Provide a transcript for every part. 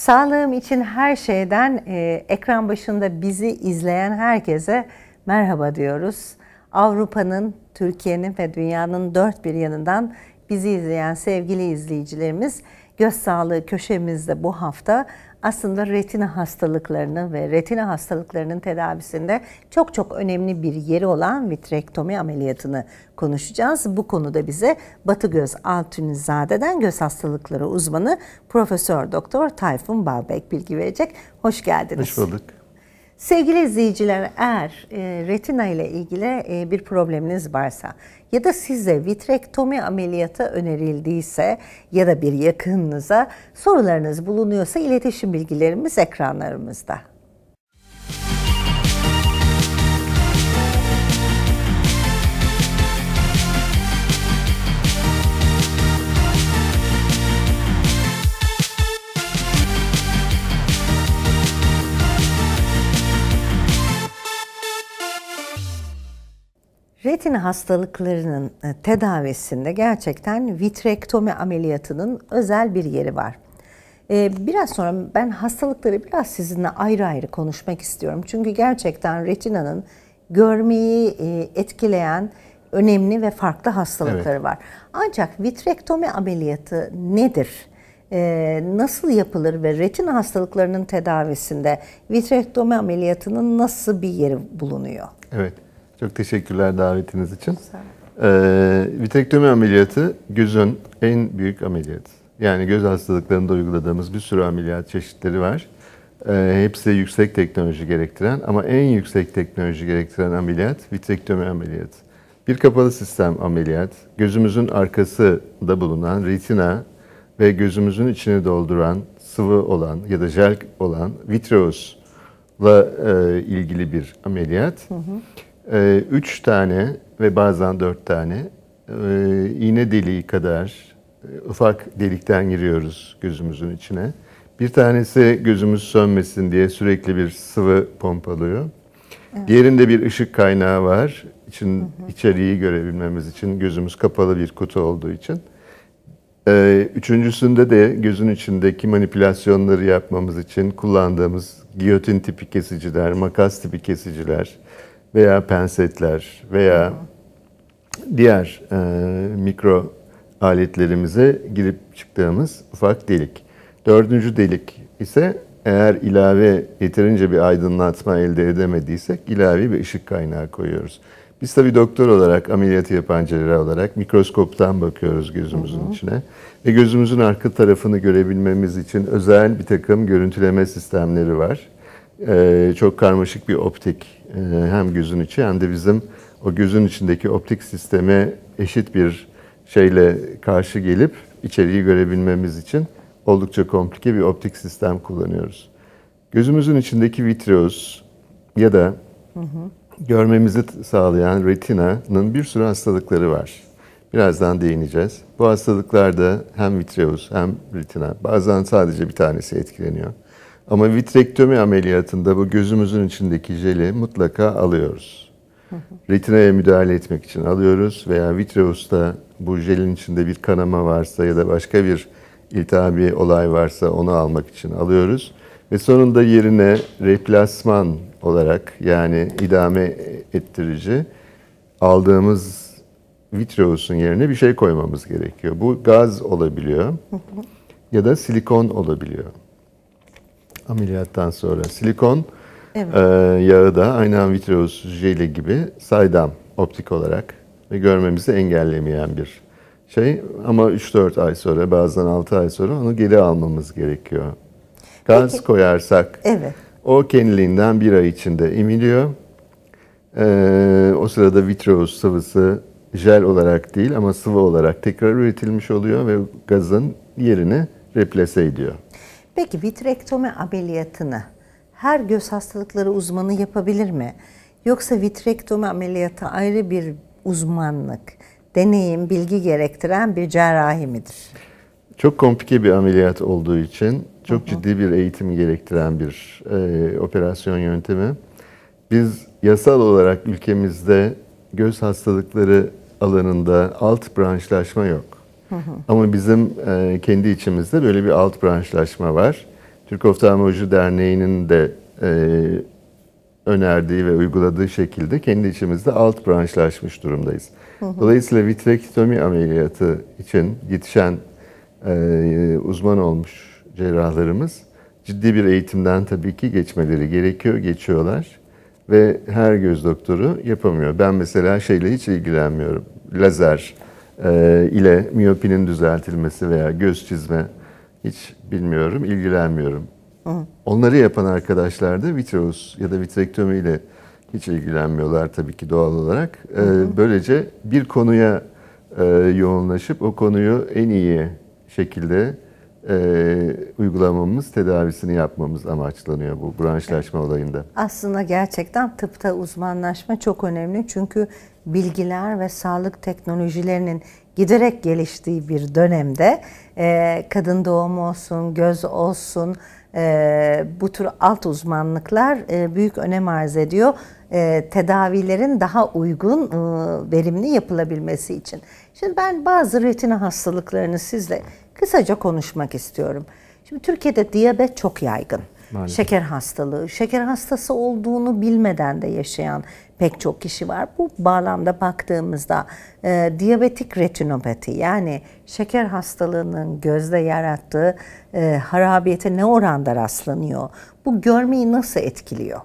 Sağlığım için her şeyden e, ekran başında bizi izleyen herkese merhaba diyoruz. Avrupa'nın, Türkiye'nin ve dünyanın dört bir yanından bizi izleyen sevgili izleyicilerimiz göz sağlığı köşemizde bu hafta aslında retina hastalıklarını ve retina hastalıklarının tedavisinde çok çok önemli bir yeri olan vitrektomi ameliyatını konuşacağız. Bu konuda bize Batı Göz Altunizade'den göz hastalıkları uzmanı Profesör Doktor Tayfun Balbek bilgi verecek. Hoş geldiniz. Hoş bulduk. Sevgili izleyiciler eğer e, retina ile ilgili e, bir probleminiz varsa ya da size vitrektomi ameliyatı önerildiyse ya da bir yakınınıza sorularınız bulunuyorsa iletişim bilgilerimiz ekranlarımızda. retina hastalıklarının e, tedavisinde gerçekten vitrektomi ameliyatının özel bir yeri var. E, biraz sonra ben hastalıkları biraz sizinle ayrı ayrı konuşmak istiyorum. Çünkü gerçekten retinanın görmeyi e, etkileyen önemli ve farklı hastalıkları evet. var. Ancak vitrektomi ameliyatı nedir? nasıl yapılır ve retina hastalıklarının tedavisinde vitrektomi ameliyatının nasıl bir yeri bulunuyor? Evet. Çok teşekkürler davetiniz için. Ee, vitektomi ameliyatı gözün en büyük ameliyatı. Yani göz hastalıklarında uyguladığımız bir sürü ameliyat çeşitleri var. Ee, hepsi yüksek teknoloji gerektiren ama en yüksek teknoloji gerektiren ameliyat vitrektomi ameliyatı. Bir kapalı sistem ameliyat, gözümüzün arkasında bulunan retina ve gözümüzün içini dolduran sıvı olan ya da jel olan vitreosla e, ilgili bir ameliyat. Hı hı e, üç tane ve bazen dört tane e, iğne deliği kadar e, ufak delikten giriyoruz gözümüzün içine. Bir tanesi gözümüz sönmesin diye sürekli bir sıvı pompalıyor. Evet. Diğerinde bir ışık kaynağı var. İçin, hı hı. içeriği görebilmemiz için gözümüz kapalı bir kutu olduğu için. Ee, üçüncüsünde de gözün içindeki manipülasyonları yapmamız için kullandığımız giyotin tipi kesiciler, makas tipi kesiciler, veya pensetler veya diğer e, mikro aletlerimize girip çıktığımız ufak delik. Dördüncü delik ise eğer ilave yeterince bir aydınlatma elde edemediysek ilave bir ışık kaynağı koyuyoruz. Biz tabii doktor olarak, ameliyatı yapan cerrah olarak mikroskoptan bakıyoruz gözümüzün hı hı. içine. Ve gözümüzün arka tarafını görebilmemiz için özel bir takım görüntüleme sistemleri var e, çok karmaşık bir optik e, hem gözün içi hem de bizim o gözün içindeki optik sisteme eşit bir şeyle karşı gelip içeriği görebilmemiz için oldukça komplike bir optik sistem kullanıyoruz. Gözümüzün içindeki vitreoz ya da hı hı. görmemizi sağlayan retinanın bir sürü hastalıkları var. Birazdan değineceğiz. Bu hastalıklarda hem vitreoz hem retina bazen sadece bir tanesi etkileniyor. Ama vitrektomi ameliyatında bu gözümüzün içindeki jeli mutlaka alıyoruz. Retinaya müdahale etmek için alıyoruz veya vitreusta bu jelin içinde bir kanama varsa ya da başka bir iltihabi olay varsa onu almak için alıyoruz. Ve sonunda yerine replasman olarak yani idame ettirici aldığımız vitreosun yerine bir şey koymamız gerekiyor. Bu gaz olabiliyor ya da silikon olabiliyor. Ameliyattan sonra silikon evet. e, yağı da aynen vitreous jeli gibi saydam optik olarak ve görmemizi engellemeyen bir şey. Ama 3-4 ay sonra bazen 6 ay sonra onu geri almamız gerekiyor. Gaz Peki. koyarsak evet. o kendiliğinden bir ay içinde emiliyor. Ee, o sırada vitreous sıvısı jel olarak değil ama sıvı olarak tekrar üretilmiş oluyor ve gazın yerini replase ediyor. Peki vitrektomi ameliyatını her göz hastalıkları uzmanı yapabilir mi? Yoksa vitrektomi ameliyatı ayrı bir uzmanlık, deneyim, bilgi gerektiren bir cerrahi midir? Çok komplike bir ameliyat olduğu için çok hı ciddi bir eğitim gerektiren bir e, operasyon yöntemi. Biz yasal olarak ülkemizde göz hastalıkları alanında alt branşlaşma yok. Hı hı. Ama bizim e, kendi içimizde böyle bir alt branşlaşma var. Türk Oftalmoloji Derneği'nin de e, önerdiği ve uyguladığı şekilde kendi içimizde alt branşlaşmış durumdayız. Hı hı. Dolayısıyla vitrektomi ameliyatı için yetişen e, uzman olmuş cerrahlarımız ciddi bir eğitimden tabii ki geçmeleri gerekiyor, geçiyorlar. Ve her göz doktoru yapamıyor. Ben mesela şeyle hiç ilgilenmiyorum. Lazer, e, ile miyopinin düzeltilmesi veya göz çizme hiç bilmiyorum, ilgilenmiyorum. Hı. Onları yapan arkadaşlar da vitreus ya da vitrektomi ile hiç ilgilenmiyorlar tabii ki doğal olarak. E, hı hı. Böylece bir konuya e, yoğunlaşıp o konuyu en iyi şekilde e, uygulamamız, tedavisini yapmamız amaçlanıyor bu branşlaşma evet. olayında. Aslında gerçekten tıpta uzmanlaşma çok önemli. Çünkü bilgiler ve sağlık teknolojilerinin giderek geliştiği bir dönemde e, kadın doğum olsun, göz olsun e, bu tür alt uzmanlıklar e, büyük önem arz ediyor. E, tedavilerin daha uygun, e, verimli yapılabilmesi için. Şimdi ben bazı retina hastalıklarını sizle kısaca konuşmak istiyorum. Şimdi Türkiye'de diyabet çok yaygın. Maalesef. Şeker hastalığı, şeker hastası olduğunu bilmeden de yaşayan pek çok kişi var. Bu bağlamda baktığımızda e, diyabetik retinopati yani şeker hastalığının gözde yarattığı e, harabiyete ne oranda rastlanıyor? Bu görmeyi nasıl etkiliyor?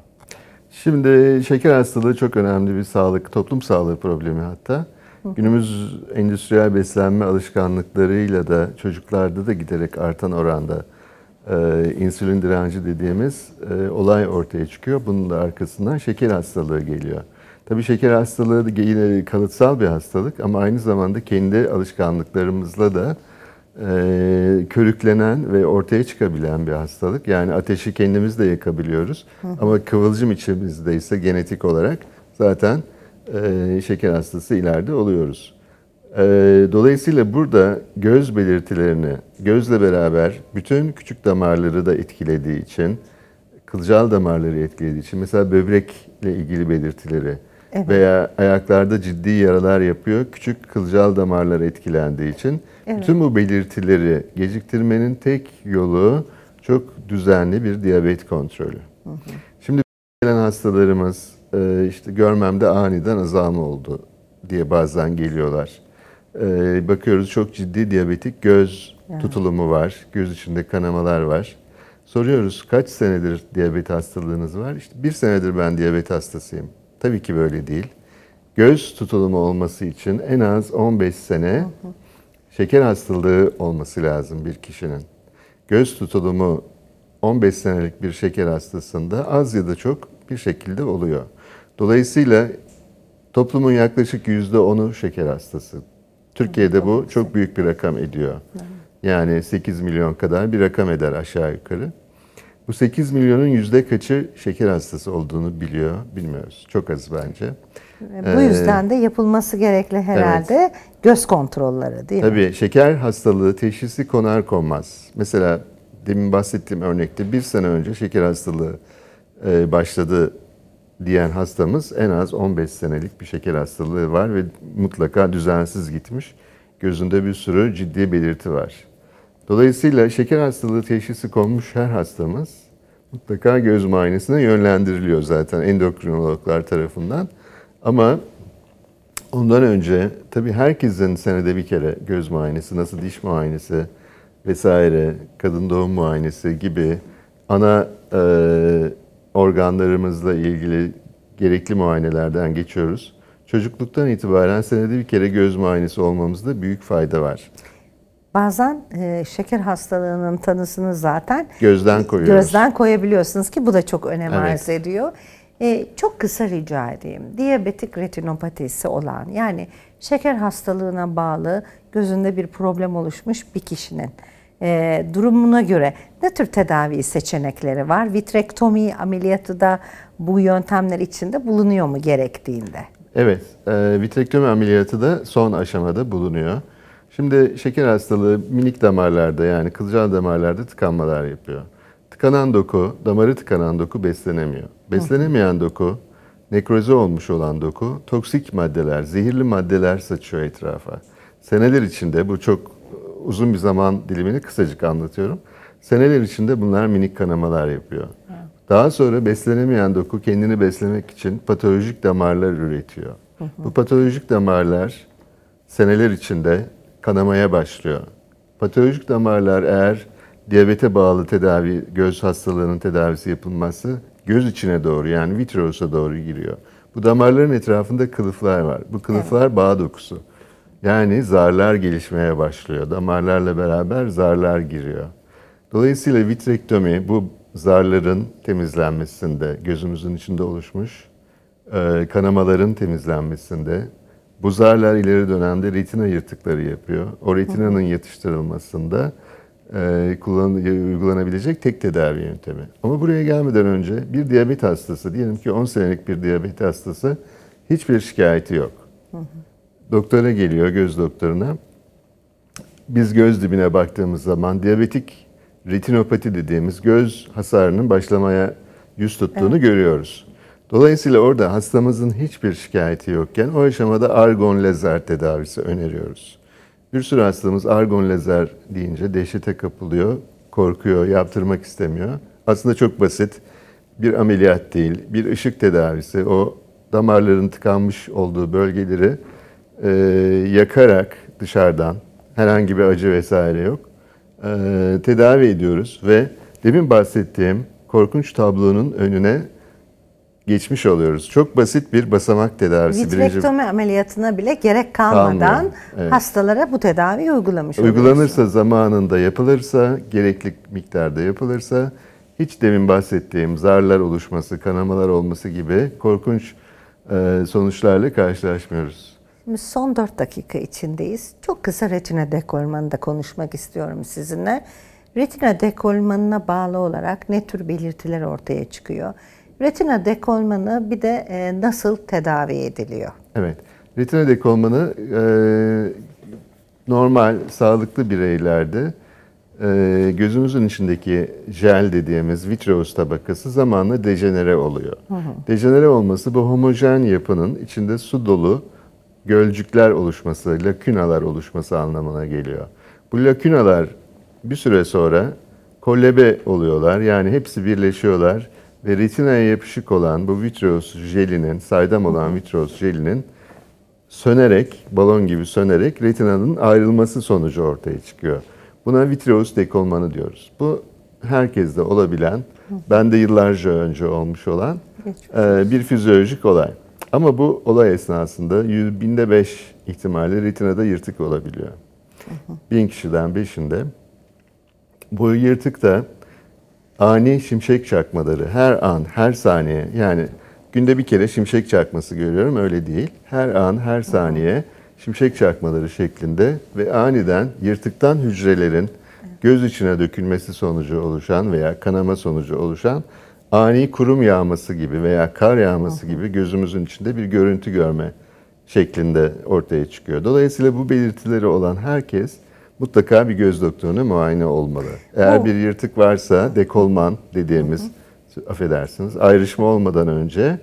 Şimdi şeker hastalığı çok önemli bir sağlık, toplum sağlığı problemi hatta. Günümüz endüstriyel beslenme alışkanlıklarıyla da çocuklarda da giderek artan oranda e, insülin direnci dediğimiz e, olay ortaya çıkıyor. Bunun da arkasından şeker hastalığı geliyor. Tabii şeker hastalığı yine kalıtsal bir hastalık ama aynı zamanda kendi alışkanlıklarımızla da e, körüklenen ve ortaya çıkabilen bir hastalık. Yani ateşi kendimiz de yakabiliyoruz. Ama kıvılcım içimizde ise genetik olarak zaten e, şeker hastası ileride oluyoruz. E, dolayısıyla burada göz belirtilerini gözle beraber bütün küçük damarları da etkilediği için kılcal damarları etkilediği için mesela böbrekle ilgili belirtileri evet. veya ayaklarda ciddi yaralar yapıyor. Küçük kılcal damarlar etkilendiği için evet. bütün bu belirtileri geciktirmenin tek yolu çok düzenli bir diyabet kontrolü. Hı hı. Şimdi gelen hastalarımız e, işte görmemde aniden azalma oldu diye bazen geliyorlar. Ee, bakıyoruz çok ciddi diyabetik göz tutulumu var. Göz içinde kanamalar var. Soruyoruz kaç senedir diyabet hastalığınız var? İşte bir senedir ben diyabet hastasıyım. Tabii ki böyle değil. Göz tutulumu olması için en az 15 sene şeker hastalığı olması lazım bir kişinin. Göz tutulumu 15 senelik bir şeker hastasında az ya da çok bir şekilde oluyor. Dolayısıyla toplumun yaklaşık yüzde onu şeker hastası. Türkiye'de bu çok büyük bir rakam ediyor. Yani 8 milyon kadar bir rakam eder aşağı yukarı. Bu 8 milyonun yüzde kaçı şeker hastası olduğunu biliyor, bilmiyoruz. Çok az bence. Bu ee, yüzden de yapılması gerekli herhalde evet. göz kontrolleri değil Tabii, mi? Tabii şeker hastalığı teşhisi konar konmaz. Mesela demin bahsettiğim örnekte bir sene önce şeker hastalığı e, başladı diyen hastamız en az 15 senelik bir şeker hastalığı var ve mutlaka düzensiz gitmiş. Gözünde bir sürü ciddi belirti var. Dolayısıyla şeker hastalığı teşhisi konmuş her hastamız mutlaka göz muayenesine yönlendiriliyor zaten endokrinologlar tarafından. Ama ondan önce tabii herkesin senede bir kere göz muayenesi, nasıl diş muayenesi vesaire, kadın doğum muayenesi gibi ana e, organlarımızla ilgili gerekli muayenelerden geçiyoruz. Çocukluktan itibaren senede bir kere göz muayenesi olmamızda büyük fayda var. Bazen e, şeker hastalığının tanısını zaten gözden e, koyuyoruz. Gözden koyabiliyorsunuz ki bu da çok önem evet. arz ediyor. E, çok kısa rica edeyim. Diyabetik retinopatisi olan yani şeker hastalığına bağlı gözünde bir problem oluşmuş bir kişinin e, durumuna göre ne tür tedavi seçenekleri var? Vitrektomi ameliyatı da bu yöntemler içinde bulunuyor mu gerektiğinde? Evet, e, vitrektomi ameliyatı da son aşamada bulunuyor. Şimdi şeker hastalığı minik damarlarda yani kılcal damarlarda tıkanmalar yapıyor. Tıkanan doku, damarı tıkanan doku beslenemiyor. Beslenemeyen doku, nekroze olmuş olan doku, toksik maddeler, zehirli maddeler saçıyor etrafa. Seneler içinde bu çok uzun bir zaman dilimini kısacık anlatıyorum. Seneler içinde bunlar minik kanamalar yapıyor. Daha sonra beslenemeyen doku kendini beslemek için patolojik damarlar üretiyor. Bu patolojik damarlar seneler içinde kanamaya başlıyor. Patolojik damarlar eğer diyabete bağlı tedavi, göz hastalığının tedavisi yapılması göz içine doğru yani vitreosa doğru giriyor. Bu damarların etrafında kılıflar var. Bu kılıflar evet. bağ dokusu. Yani zarlar gelişmeye başlıyor. Damarlarla beraber zarlar giriyor. Dolayısıyla vitrektomi bu zarların temizlenmesinde, gözümüzün içinde oluşmuş e, kanamaların temizlenmesinde, bu zarlar ileri dönemde retina yırtıkları yapıyor. O retinanın yetiştirilmesinde kullan, uygulanabilecek tek tedavi yöntemi. Ama buraya gelmeden önce bir diyabet hastası, diyelim ki 10 senelik bir diyabet hastası hiçbir şikayeti yok. Hı hı doktora geliyor, göz doktoruna. Biz göz dibine baktığımız zaman diyabetik retinopati dediğimiz göz hasarının başlamaya yüz tuttuğunu evet. görüyoruz. Dolayısıyla orada hastamızın hiçbir şikayeti yokken o aşamada argon lazer tedavisi öneriyoruz. Bir sürü hastamız argon lazer deyince dehşete kapılıyor, korkuyor, yaptırmak istemiyor. Aslında çok basit bir ameliyat değil, bir ışık tedavisi. O damarların tıkanmış olduğu bölgeleri e, yakarak dışarıdan herhangi bir acı vesaire yok e, tedavi ediyoruz ve demin bahsettiğim korkunç tablonun önüne geçmiş oluyoruz. Çok basit bir basamak tedavisi. Vitrektomi birinci... ameliyatına bile gerek kalmadan evet. hastalara bu tedaviyi uygulamış Uygulanırsa oluyorsun. zamanında yapılırsa, gerekli miktarda yapılırsa hiç demin bahsettiğim zarlar oluşması, kanamalar olması gibi korkunç e, sonuçlarla karşılaşmıyoruz. Şimdi son dört dakika içindeyiz. Çok kısa retina dekolmanında konuşmak istiyorum sizinle. Retina dekolmanına bağlı olarak ne tür belirtiler ortaya çıkıyor? Retina dekolmanı bir de e, nasıl tedavi ediliyor? Evet, retina dekolmanı e, normal, sağlıklı bireylerde e, gözümüzün içindeki jel dediğimiz vitreous tabakası zamanla dejenere oluyor. Hı hı. Dejenere olması bu homojen yapının içinde su dolu gölcükler oluşması, lakünalar oluşması anlamına geliyor. Bu lakünalar bir süre sonra kolebe oluyorlar. Yani hepsi birleşiyorlar ve retinaya yapışık olan bu vitreous jelinin, saydam olan vitreous jelinin sönerek, balon gibi sönerek retinanın ayrılması sonucu ortaya çıkıyor. Buna vitreous dekolmanı diyoruz. Bu herkeste olabilen, ben de yıllarca önce olmuş olan e, bir fizyolojik olay. Ama bu olay esnasında yüz, binde beş ihtimalle retinada yırtık olabiliyor. Hı Bin kişiden beşinde. Bu yırtık da ani şimşek çakmaları her an, her saniye yani günde bir kere şimşek çakması görüyorum öyle değil. Her an, her saniye şimşek çakmaları şeklinde ve aniden yırtıktan hücrelerin göz içine dökülmesi sonucu oluşan veya kanama sonucu oluşan ani kurum yağması gibi veya kar yağması gibi gözümüzün içinde bir görüntü görme şeklinde ortaya çıkıyor. Dolayısıyla bu belirtileri olan herkes mutlaka bir göz doktoruna muayene olmalı. Eğer o. bir yırtık varsa dekolman dediğimiz hı hı. affedersiniz ayrışma olmadan önce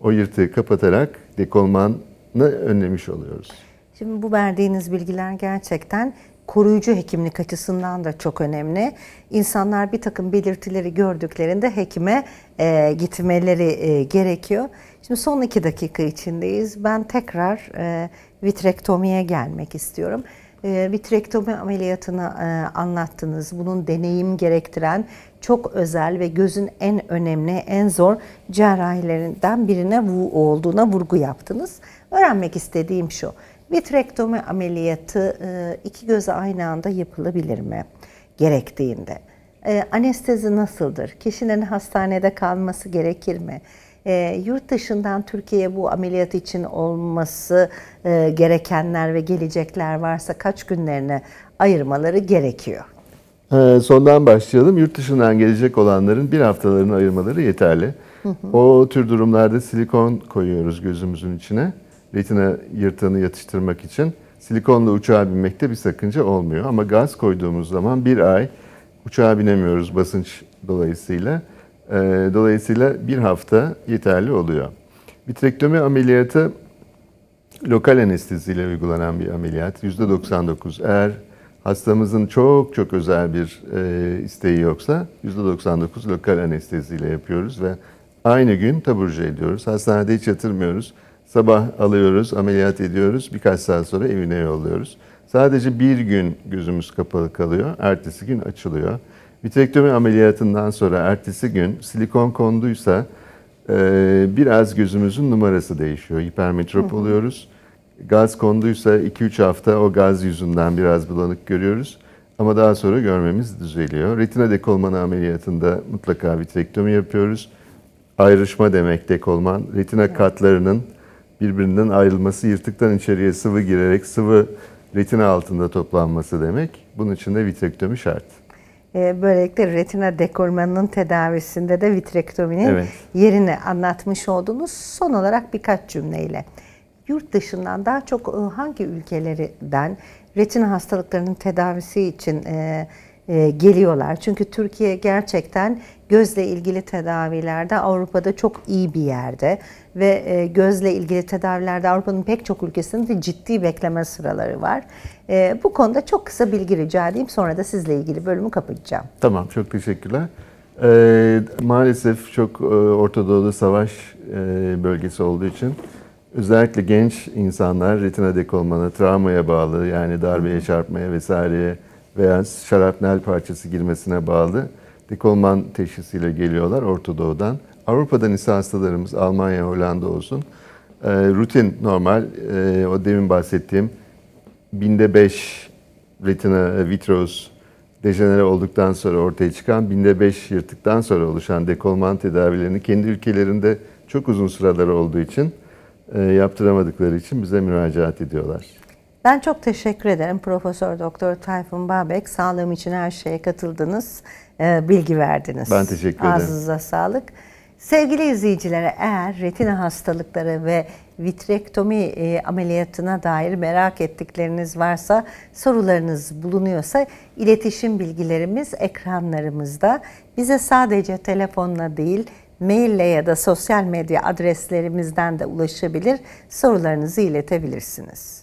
o yırtığı kapatarak dekolmanı önlemiş oluyoruz. Şimdi bu verdiğiniz bilgiler gerçekten koruyucu hekimlik açısından da çok önemli. İnsanlar bir takım belirtileri gördüklerinde hekime e, gitmeleri e, gerekiyor. Şimdi son iki dakika içindeyiz. Ben tekrar e, vitrektomiye gelmek istiyorum. E, vitrektomi ameliyatını e, anlattınız. Bunun deneyim gerektiren çok özel ve gözün en önemli, en zor cerrahilerinden birine olduğuna vurgu yaptınız. Öğrenmek istediğim şu. Vitrektomi ameliyatı e, iki göze aynı anda yapılabilir mi? Gerektiğinde. E, anestezi nasıldır? Kişinin hastanede kalması gerekir mi? E, yurt dışından Türkiye'ye bu ameliyat için olması gerekenler ve gelecekler varsa kaç günlerine ayırmaları gerekiyor? sondan başlayalım. Yurt dışından gelecek olanların bir haftalarını ayırmaları yeterli. Hı hı. O tür durumlarda silikon koyuyoruz gözümüzün içine retina yırtığını yatıştırmak için silikonla uçağa binmekte bir sakınca olmuyor. Ama gaz koyduğumuz zaman bir ay uçağa binemiyoruz basınç dolayısıyla. Ee, dolayısıyla bir hafta yeterli oluyor. Vitrektomi ameliyatı lokal anesteziyle uygulanan bir ameliyat. %99 eğer hastamızın çok çok özel bir e, isteği yoksa %99 lokal anesteziyle yapıyoruz ve aynı gün taburcu ediyoruz. Hastanede hiç yatırmıyoruz. Sabah alıyoruz, ameliyat ediyoruz. Birkaç saat sonra evine yolluyoruz. Sadece bir gün gözümüz kapalı kalıyor. Ertesi gün açılıyor. Vitrektomi ameliyatından sonra ertesi gün silikon konduysa e, biraz gözümüzün numarası değişiyor. Hipermetrop oluyoruz. Gaz konduysa 2-3 hafta o gaz yüzünden biraz bulanık görüyoruz. Ama daha sonra görmemiz düzeliyor. Retina dekolmanı ameliyatında mutlaka vitrektomi yapıyoruz. Ayrışma demek dekolman. Retina katlarının birbirinden ayrılması, yırtıktan içeriye sıvı girerek sıvı retina altında toplanması demek. Bunun için de vitrektomi şart. Ee, böylelikle retina dekolmanının tedavisinde de vitrektominin evet. yerini anlatmış oldunuz. Son olarak birkaç cümleyle. Yurt dışından daha çok e, hangi ülkelerden retina hastalıklarının tedavisi için e, e, geliyorlar. Çünkü Türkiye gerçekten gözle ilgili tedavilerde Avrupa'da çok iyi bir yerde ve e, gözle ilgili tedavilerde Avrupa'nın pek çok ülkesinde ciddi bekleme sıraları var. E, bu konuda çok kısa bilgi rica edeyim sonra da sizle ilgili bölümü kapatacağım. Tamam çok teşekkürler. maalesef çok Orta Doğu'da savaş bölgesi olduğu için özellikle genç insanlar retina dekolmana, travmaya bağlı yani darbeye, çarpmaya vesaireye veya şarapnel parçası girmesine bağlı dekolman teşhisiyle geliyorlar Orta Doğu'dan. Avrupa'dan ise hastalarımız Almanya, Hollanda olsun ee, rutin normal ee, o demin bahsettiğim binde beş retina e, vitreos dejenere olduktan sonra ortaya çıkan binde beş yırtıktan sonra oluşan dekolman tedavilerini kendi ülkelerinde çok uzun süreler olduğu için e, yaptıramadıkları için bize müracaat ediyorlar. Ben çok teşekkür ederim Profesör Doktor Tayfun Babek. Sağlığım için her şeye katıldınız, e, bilgi verdiniz. Ben teşekkür ederim. Ağzınıza sağlık. Sevgili izleyicilere eğer retina hastalıkları ve vitrektomi e, ameliyatına dair merak ettikleriniz varsa, sorularınız bulunuyorsa iletişim bilgilerimiz ekranlarımızda. Bize sadece telefonla değil, maille ya da sosyal medya adreslerimizden de ulaşabilir, sorularınızı iletebilirsiniz.